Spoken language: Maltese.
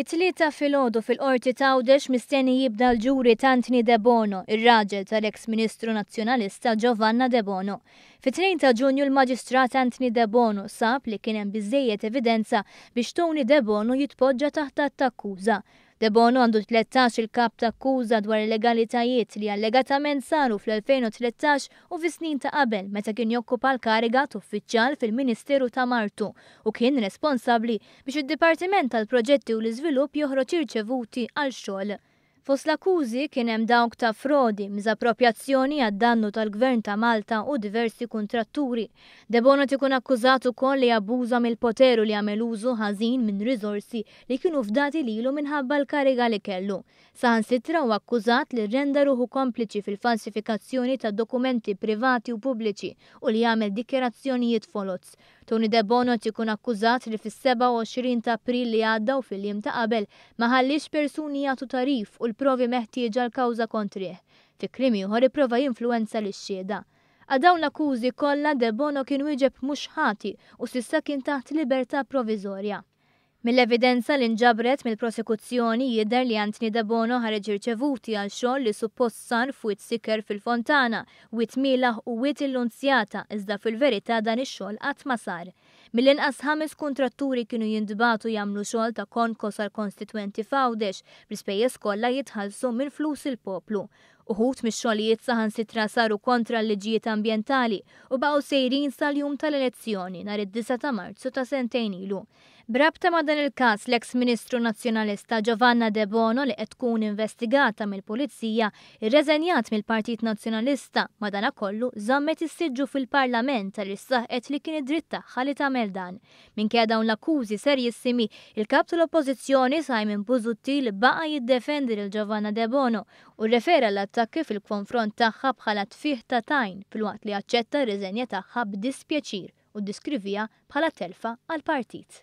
It-tlieta filgħodu fil-qorti tawdex mistenni jibda l-ġuri Tantni De Bono, ir-raġel tal-eks Ministru Nazzjonalista Giovanna De Bono. Fit-2 ta' Ġunju l-Maġistrat Antni De Bono sab li kien hemm biżejjed evidenza biex Tony De Bono jitpoġġa taħt attakkuża. De Bono għandu 13 il-kap ta' kuza dwar illegalitajiet li allegatament saru fl-2013 u fis-snin ta' qabel meta kien jokkupa l-kariga uffiċjal fil-Ministeru ta' Martu u kien responsabli biex id-Dipartiment tal-Proġetti u l-Iżvilupp joħroġ irċevuti għal xogħol. Fos l-akkużi kien hemm dawk ta' frodi, miżapropjazzjoni għad-dannu tal-Gvern ta' Malta u diversi kontratturi. Debonot ikun akkużat ukoll li abbuża mill-poteru li għamel użu ħażin minn riżorsi li kienu fdati lilu minħabba l-kariga li kellu. Saħan sitra u akkużat li renda ruħu kompliċi fil-falsifikazzjoni ta' dokumenti privati u pubbliċi u li għamel dikjerazzjonijiet folots. Tony De Bono ikun akkużat li fis-27 ta' April li għadda u fil-jiem ta' qabel ma ħallix persuni jagħtu tarif u l-provi meħtieġa l-kawża kontrih. Fi krim ieħor ipprova jinfluwenza l xieda Għal dawn l-akkużi kollha De Bono kien wieġeb mhux ħati u s'issa kien taħt libertà proviżorja. Mill-evidenza li nġabret mill-prosekuzzjoni jidher li Antni Dabono ħareġ irċevuti għal xogħol li suppost sar fuq siker fil-Fontana, wit milaħ u wit illunzjata iżda fil-verità dan ix-xogħol qatt ma sar. Mill-inqas ħames kuntratturi kienu jindbatu jagħmlu xogħol ta' konkos għal konstituenti fawdex, bl-ispejjeż kollha jitħallsu minn flus il-poplu. Uħut mix-xogħlijiet saħan sitra saru kontra l-liġijiet ambjentali u baqgħu sejrin sal-jum tal-elezzjoni nhar id disa ta' Marzu ta' sentejn ilu. Brabta ma' dan il-kas l-eks ministru nazjonalista Giovanna De Bono li qed tkun investigata mill-Pulizija irreżenjat mill-Partit Nazjonalista madana kollu żammet issiġġu fil-Parlament tal saħqet li kien id-dritt tagħha li tagħmel dan. Minkejja dawn l-akkużi serjissimi, il-kap tal-Oppożizzjoni Simon Buzutti li baqa' jiddefendi lil Giovanna De Bono u refera l-attakki fil-konfront tagħha bħala tfih ta' tajn fil li aċċetta r-reżenja tagħha b'dispjaċir u diskrivija bħala telfa għal-partit.